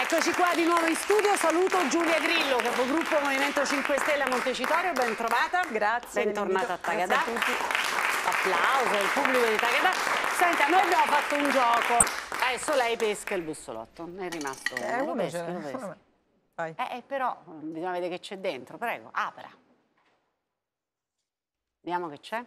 Eccoci qua di nuovo in studio, saluto Giulia Grillo, capogruppo Movimento 5 Stelle a Montecitorio, ben trovata. Grazie. Bentornata a Tagadà. Grazie a tutti. Applauso al pubblico di Tagadà. Senta, noi abbiamo fatto un gioco, adesso lei pesca il bussolotto, è rimasto eh, uno, eh, lo pesca, lo pesca. Eh, eh, però mm, bisogna vedere che c'è dentro, prego, apra. Vediamo che c'è.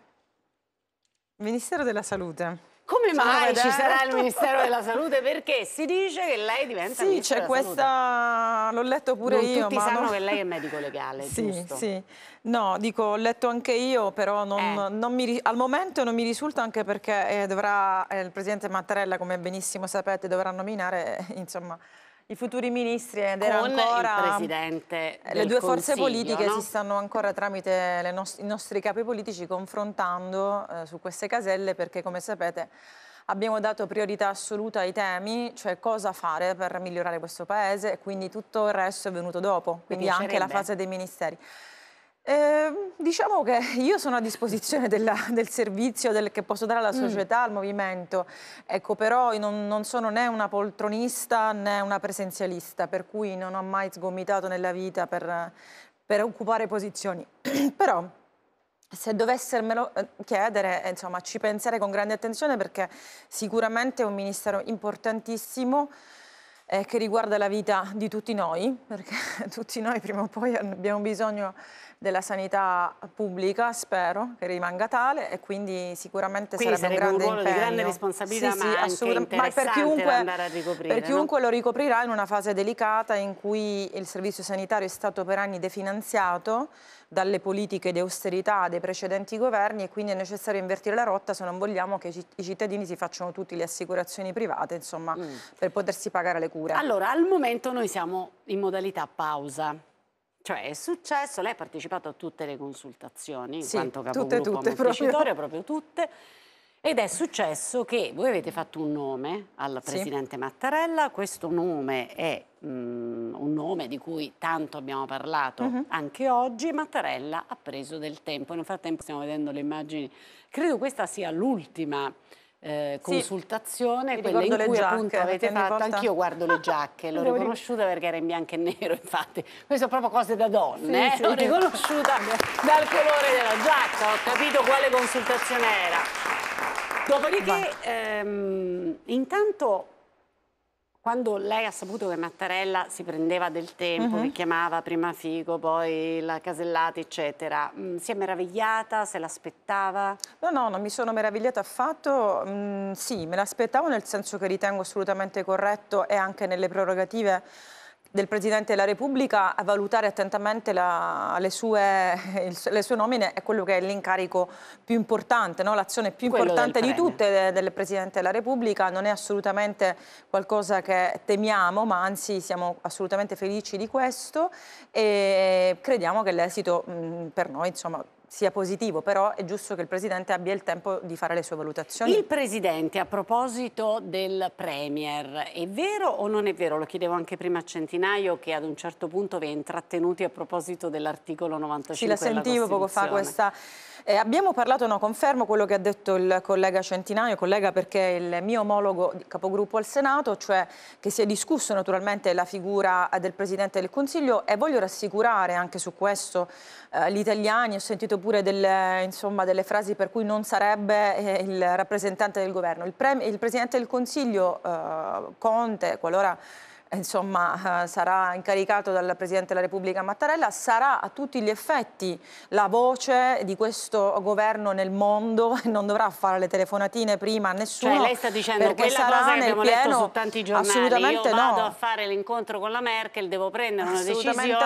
Ministero della Salute come cioè, mai ci cioè, sarà il Ministero della Salute? Perché si dice che lei diventa sì, c'è questa... l'ho letto pure non io. Tutti ma sanno non... che lei è medico legale, sì, giusto? Sì, No, dico, ho letto anche io, però non, eh. non mi... al momento non mi risulta anche perché eh, dovrà, eh, il Presidente Mattarella, come benissimo sapete, dovrà nominare, eh, insomma i futuri ministri ed era ancora... Le due forze politiche no? si stanno ancora tramite nost i nostri capi politici confrontando eh, su queste caselle perché come sapete abbiamo dato priorità assoluta ai temi, cioè cosa fare per migliorare questo paese e quindi tutto il resto è venuto dopo, quindi anche la fase dei ministeri. Eh, diciamo che io sono a disposizione della, del servizio del, che posso dare alla mm. società, mm. al movimento, ecco però non, non, sono né una poltronista né una presenzialista, per cui non ho mai sgomitato nella vita per, per occupare posizioni. però se dovessermelo eh, chiedere, eh, insomma, ci penserei con grande attenzione perché sicuramente è un ministero importantissimo eh, che riguarda la vita di tutti noi, perché tutti noi prima o poi abbiamo bisogno della sanità pubblica, spero che rimanga tale e quindi sicuramente quindi sarebbe, sarebbe un grande un ruolo impegno. di grande responsabilità sì, ma sì, assolutamente. ma per chiunque, ricoprire, per chiunque no? lo ricoprirà in una fase delicata in cui il servizio sanitario è stato per anni definanziato dalle politiche di austerità dei precedenti governi e quindi è necessario invertire la rotta se non vogliamo che i cittadini si facciano tutte le assicurazioni private insomma, mm. per potersi pagare le cure. Allora, al momento noi siamo in modalità pausa cioè è successo, lei ha partecipato a tutte le consultazioni, in quanto capogruppo tutte, tutte, proprio. proprio tutte, ed è successo che voi avete fatto un nome al Presidente sì. Mattarella, questo nome è mh, mm, un nome di cui tanto abbiamo parlato uh mhm. -huh. anche oggi, Mattarella ha preso del tempo, nel frattempo stiamo vedendo le immagini, credo questa sia l'ultima eh, consultazione, sì, quella in cui giacche, appunto avete fatto, volta... anch'io guardo le ah, giacche, l'ho riconosciuta perché era in bianco e nero infatti, queste sono proprio cose da donne, sì, eh? sì. l'ho riconosciuta dal colore della giacca, ho capito quale consultazione era. Dopodiché, ehm, intanto quando lei ha saputo che Mattarella si prendeva del tempo, uh -huh. che chiamava prima Figo, poi la Casellati, eccetera, mh, mm, si è meravigliata? Se l'aspettava? No, no, non mi sono meravigliata affatto. Mh, mm, sì, me l'aspettavo nel senso che ritengo assolutamente corretto e anche nelle prerogative del Presidente della Repubblica a valutare attentamente la, le, sue, il, le, sue, nomine è quello che è l'incarico più importante, no? l'azione più quello importante di tutte de, del Presidente della Repubblica, non è assolutamente qualcosa che temiamo, ma anzi siamo assolutamente felici di questo e crediamo che l'esito per noi insomma, sia positivo, però è giusto che il Presidente abbia il tempo di fare le sue valutazioni. Il Presidente, a proposito del Premier, è vero o non è vero? Lo chiedevo anche prima a Centinaio che ad un certo punto vi è intrattenuti a proposito dell'articolo 95 Ci la sentivo poco fa questa eh, abbiamo parlato, no, confermo quello che ha detto il collega Centinaio, collega perché è il mio omologo capogruppo al Senato, cioè che si è discusso naturalmente la figura eh, del Presidente del Consiglio e voglio rassicurare anche su questo eh, gli italiani, ho sentito pure delle, insomma, delle frasi per cui non sarebbe eh, il rappresentante del governo. Il, il Presidente del Consiglio eh, Conte, qualora eh, insomma, eh, sarà incaricato dal Presidente della Repubblica Mattarella, sarà a tutti gli effetti la voce di questo governo nel mondo e non dovrà fare le telefonatine prima a cioè, nessuno. Cioè lei sta dicendo quella cosa nel pieno, letto su tanti giornali, assolutamente io vado no. a fare l'incontro con la Merkel, devo prendere una decisione, no.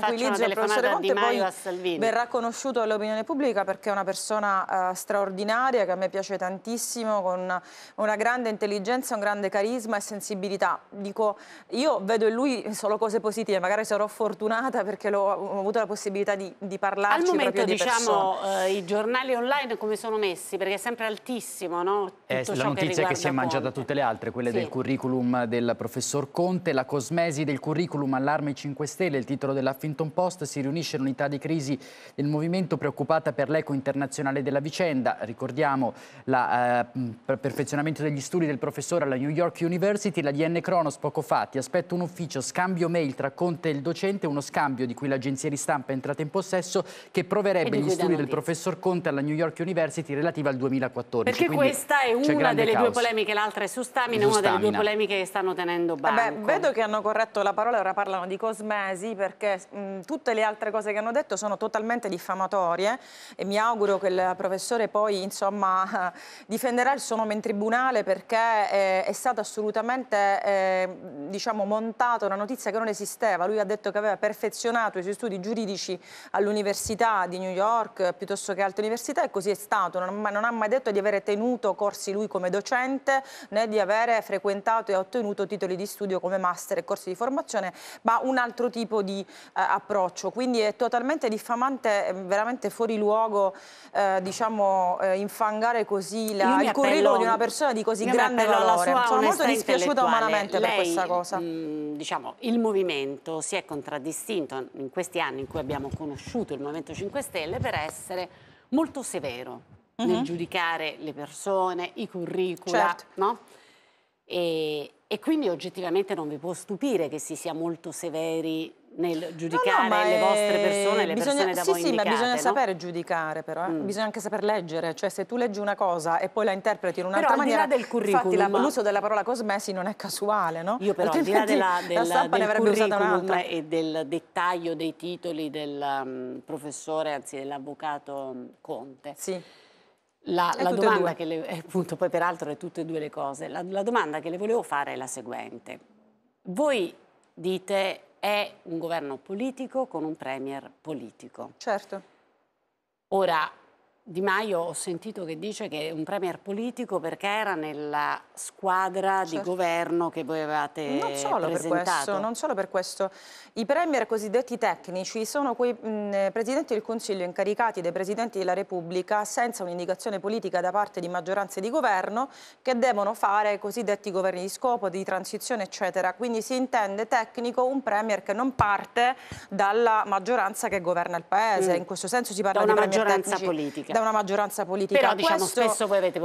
faccio una telefonata Conte, Di Maio a Salvini. Verrà conosciuto all'opinione pubblica perché è una persona uh, straordinaria che a me piace tantissimo, con una grande intelligenza, un grande carisma e sensibilità. Dico io vedo in lui solo cose positive, magari sarò fortunata perché ho, avuto la possibilità di, di parlarci Al momento diciamo eh, i giornali online come sono messi, perché è sempre altissimo, no? Eh, la notizia che, che si è mangiata Conte. tutte le altre, quelle sì. del curriculum del professor Conte, la cosmesi del curriculum allarme 5 Stelle, il titolo dell'Huffington Post, si riunisce l'unità di crisi del movimento preoccupata per l'eco internazionale della vicenda, ricordiamo il eh, perfezionamento degli studi del professore alla New York University, la DN Cronos poco fa Infatti aspetto un ufficio, scambio mail tra Conte e il docente, uno scambio di cui l'agenzia di stampa è entrata in possesso che proverebbe gli studi del professor Conte alla New York University relativa al 2014. Perché Quindi questa è una delle caos. due polemiche, l'altra è su Stamina, su una stamina. delle due polemiche che stanno tenendo eh banco. Beh, vedo che hanno corretto la parola, ora parlano di cosmesi perché mh, tutte le altre cose che hanno detto sono totalmente diffamatorie e mi auguro che il professore poi insomma difenderà il suo nome in tribunale perché eh, è stato assolutamente eh, diciamo diciamo, montato una notizia che non esisteva. Lui ha detto che aveva perfezionato i suoi studi giuridici all'Università di New York eh, piuttosto che altre università e così è stato. Non, non ha mai detto di avere tenuto corsi lui come docente né di avere frequentato e ottenuto titoli di studio come master e corsi di formazione, ma un altro tipo di eh, approccio. Quindi è totalmente diffamante, eh, veramente fuori luogo, eh, diciamo, eh, infangare così la, il curriculum di una persona di così grande valore. Sono molto dispiaciuta umanamente lei, per questa cosa. Certo. Ehm, Mh, diciamo, il movimento si è contraddistinto in questi anni in cui abbiamo conosciuto il Movimento 5 Stelle per essere molto severo uh -huh. nel mhm. giudicare le persone, i curricula, certo. no? E, e quindi oggettivamente non vi può stupire che si sia molto severi nel giudicare no, no, le vostre persone, le bisogna, persone da sì, voi sì, Sì, ma bisogna no? sapere giudicare però, eh. mm. bisogna anche saper leggere, cioè se tu leggi una cosa e poi la interpreti in un'altra maniera... al di là del curriculum... infatti l'uso della parola cosmesi non è casuale, no? Io però Altrimenti al di là della, della, la del curriculum e del dettaglio dei titoli del um, professore, anzi dell'avvocato um, Conte... Sì. La, la domanda che le, eh, appunto, poi peraltro è tutte e due le cose, la, la domanda che le volevo fare è la seguente. Voi dite è un governo politico con un premier politico. Certo. Ora, di Maio ho sentito che dice che è un premier politico perché era nella squadra certo. di governo che voi avevate non solo presentato. Per questo, non solo per questo. I premier cosiddetti tecnici sono quei mh, mm, eh, presidenti del Consiglio incaricati dai presidenti della Repubblica senza un'indicazione politica da parte di maggioranze di governo che devono fare i cosiddetti governi di scopo, di transizione, eccetera. Quindi si intende tecnico un premier che non parte dalla maggioranza che governa il paese. Mm. In questo senso si parla da di una maggioranza tecnici. politica da una maggioranza politica. Però diciamo Questo... spesso voi avete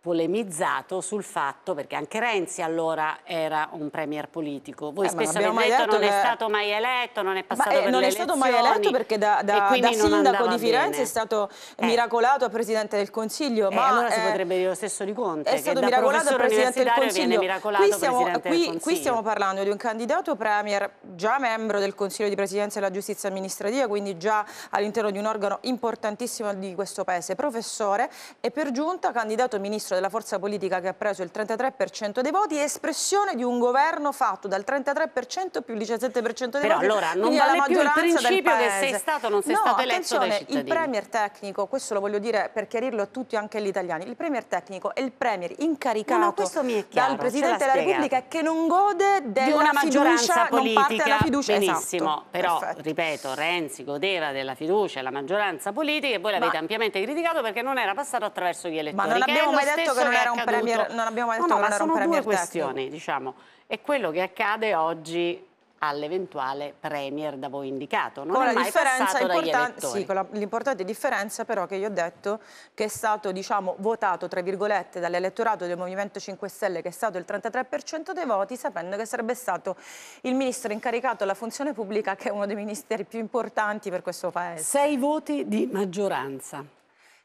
polemizzato sul fatto, perché anche Renzi allora era un premier politico. Voi eh, spesso avete detto non che... è stato mai eletto, non è passato ma, eh, per Non è stato mai eletto perché da, da, da sindaco di Firenze bene. è stato eh. miracolato a Presidente del Consiglio. Eh, ma allora si eh, potrebbe dire lo stesso di Conte, è stato miracolato a Presidente del Consiglio. Qui stiamo, Presidente qui, del Consiglio. qui stiamo parlando di un candidato premier già membro del Consiglio di Presidenza della Giustizia Amministrativa, quindi già all'interno di un organo importantissimo di questo Paese, professore e per giunta candidato ministro ministro della forza politica che ha preso il 33% dei voti è espressione di un governo fatto dal 33% più il 17% dei Però voti. allora non vale più il principio che sei stato o non sei no, stato eletto dai cittadini. il premier tecnico, questo lo voglio dire per chiarirlo a tutti anche gli italiani, il premier tecnico è il premier incaricato no, no, chiaro, dal Presidente della Repubblica che non gode della una maggioranza fiducia, politica. non parte fiducia. Benissimo, esatto, però perfetto. ripeto, Renzi godeva della fiducia, la maggioranza politica e voi l'avete ampiamente criticato perché non era passato attraverso gli elettori. Ma non abbiamo mai detto detto che non era un premier, non abbiamo mai detto no, no, che non era un premier due questioni, tecnico. diciamo. È quello che accade oggi all'eventuale premier da voi indicato. Non con è la differenza importante, sì, con l'importante differenza però che io ho detto che è stato diciamo, votato tra virgolette dall'elettorato del Movimento 5 Stelle che è stato il 33% dei voti sapendo che sarebbe stato il ministro incaricato alla funzione pubblica che è uno dei ministeri più importanti per questo paese. Sei voti di maggioranza.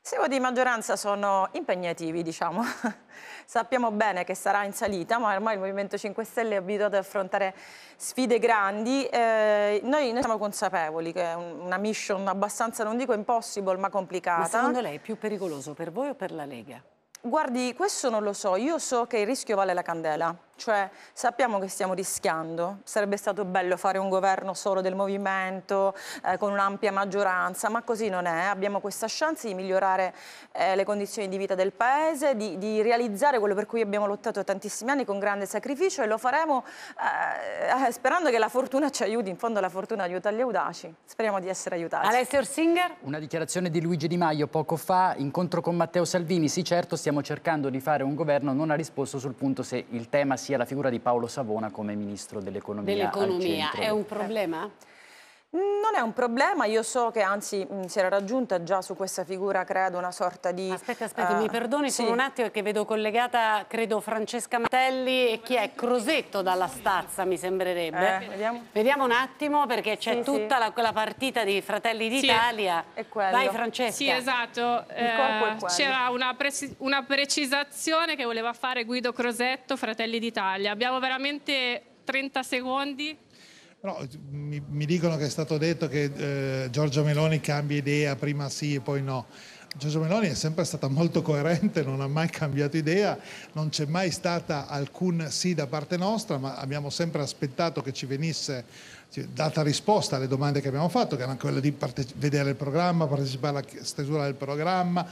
Se voti di maggioranza sono impegnativi, diciamo. Sappiamo bene che sarà in salita, ma ormai il Movimento 5 Stelle è abituato ad affrontare sfide grandi. Eh, noi, noi, siamo consapevoli che è una mission abbastanza, non dico impossible, ma complicata. Ma secondo lei è più pericoloso per voi o per la Lega? Guardi, questo non lo so. Io so che il rischio vale la candela. Cioè, sappiamo che stiamo rischiando, sarebbe stato bello fare un governo solo del movimento, eh, con un'ampia maggioranza, ma così non è. Abbiamo questa chance di migliorare eh, le condizioni di vita del Paese, di, di, realizzare quello per cui abbiamo lottato tantissimi anni con grande sacrificio e lo faremo eh, eh sperando che la fortuna ci aiuti. In fondo la fortuna aiuta gli audaci. Speriamo di essere aiutati. Alessio Orsinger? Una dichiarazione di Luigi Di Maio poco fa, incontro con Matteo Salvini. Sì, certo, stiamo cercando di fare un governo, non ha risposto sul punto se il tema sia sia la figura di Paolo Savona come ministro dell'economia. Dell'economia è un problema? Eh, non è un problema, io so che anzi mh, mm, si era raggiunta già su questa figura, credo, una sorta di... Aspetta, aspetta, uh, mi eh, perdoni sì. solo un attimo perché vedo collegata, credo, Francesca Mattelli e chi è? Crosetto dalla Stazza, mi sembrerebbe. Eh, vediamo. vediamo. un attimo perché c'è sì, tutta sì. La, quella partita di Fratelli d'Italia. Sì. Vai Francesca. Sì, esatto. Eh, C'era una, pre una precisazione che voleva fare Guido Crosetto, Fratelli d'Italia. Abbiamo veramente 30 secondi No, mi, mi, dicono che è stato detto che eh, Giorgio Meloni cambia idea, prima sì e poi no. Giorgio Meloni è sempre stata molto coerente, non ha mai cambiato idea, non c'è mai stata alcun sì da parte nostra, ma abbiamo sempre aspettato che ci venisse data risposta alle domande che abbiamo fatto, che erano quella di parte- vedere il programma, partecipare alla stesura del programma,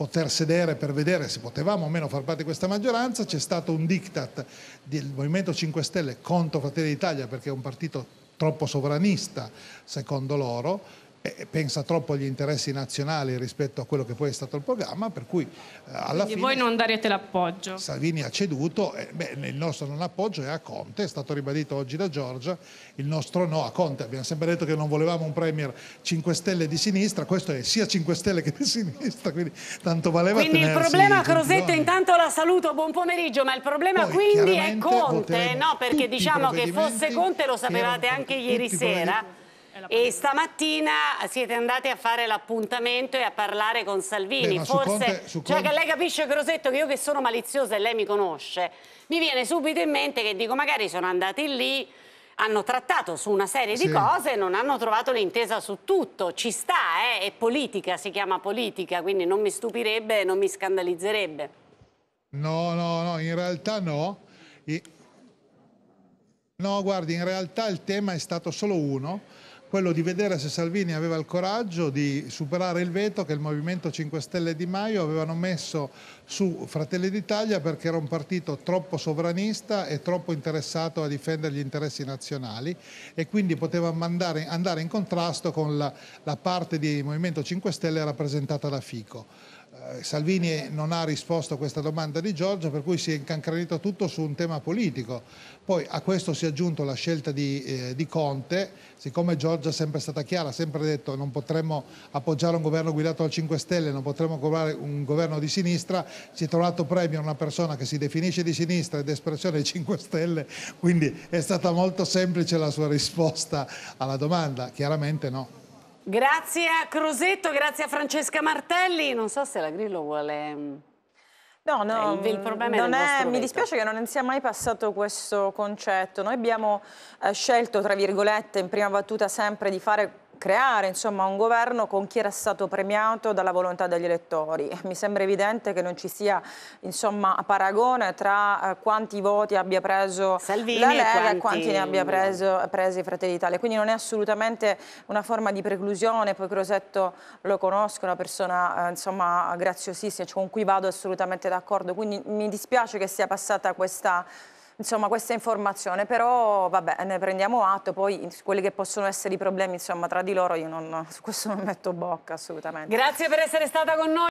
poter sedere per vedere se potevamo o meno far parte di questa maggioranza. C'è stato un diktat del Movimento 5 Stelle contro Fratelli d'Italia perché è un partito troppo sovranista, secondo loro, eh, pensa troppo agli interessi nazionali rispetto a quello che poi è stato il programma, per cui eh, alla Quindi fine... voi non darete l'appoggio. Salvini ha ceduto, eh, beh, il nostro non appoggio è a Conte, è stato ribadito oggi da Giorgia, il nostro no a Conte, abbiamo sempre detto che non volevamo un Premier 5 Stelle di sinistra, questo è sia 5 Stelle che di sinistra, quindi tanto valeva Quindi il problema Crosetto intanto la saluto, buon pomeriggio, ma il problema poi, quindi è Conte, no? Perché diciamo che fosse Conte lo sapevate anche ieri sera e stamattina siete andati a fare l'appuntamento e a parlare con Salvini. Beh, Forse, Conte, Conte... cioè che lei capisce Crosetto che io che sono maliziosa e lei mi conosce, mi viene subito in mente che dico magari sono andati lì, hanno trattato su una serie sì. di cose e non hanno trovato l'intesa su tutto. Ci sta, eh? è politica, si chiama politica, quindi non mi stupirebbe, non mi scandalizzerebbe. No, no, no, in realtà no. E... No, guardi, in realtà il tema è stato solo uno quello di vedere se Salvini aveva il coraggio di superare il veto che il Movimento 5 Stelle di Maio avevano messo su Fratelli d'Italia perché era un partito troppo sovranista e troppo interessato a difendere gli interessi nazionali e quindi poteva mandare, andare in contrasto con la, la parte di Movimento 5 Stelle rappresentata da Fico. Eh, Salvini non ha risposto a questa domanda di Giorgio, per cui si è incancrenito tutto su un tema politico. Poi a questo si è aggiunto la scelta di, eh, di Conte, siccome Giorgio è sempre stata chiara, ha sempre detto che non potremmo appoggiare un governo guidato dal 5 Stelle, non potremmo governare un governo di sinistra, si è trovato premio una persona che si definisce di sinistra ed espressione dei 5 Stelle, quindi è stata molto semplice la sua risposta alla domanda, chiaramente no. Grazie a Crosetto, grazie a Francesca Martelli. Non so se la Grillo vuole... Mm, no, no, cioè, il, il è, mi dispiace che non sia mai passato questo concetto. Noi abbiamo eh, scelto, tra virgolette, in prima battuta sempre di fare creare insomma, un governo con chi era stato premiato dalla volontà degli elettori. Mi sembra evidente che non ci sia insomma, paragone tra eh, quanti voti abbia preso Salvini la Lega e quanti... e quanti ne abbia preso, i Fratelli d'Italia. Quindi non è assolutamente una forma di preclusione, poi Crosetto lo conosco, una persona eh, insomma, graziosissima, cioè con cui vado assolutamente d'accordo. Quindi mi dispiace che sia passata questa insomma, questa informazione, però vabbè, ne prendiamo atto, poi quelli che possono essere i problemi insomma, tra di loro io non, su questo non metto bocca assolutamente. Grazie per essere stata con noi.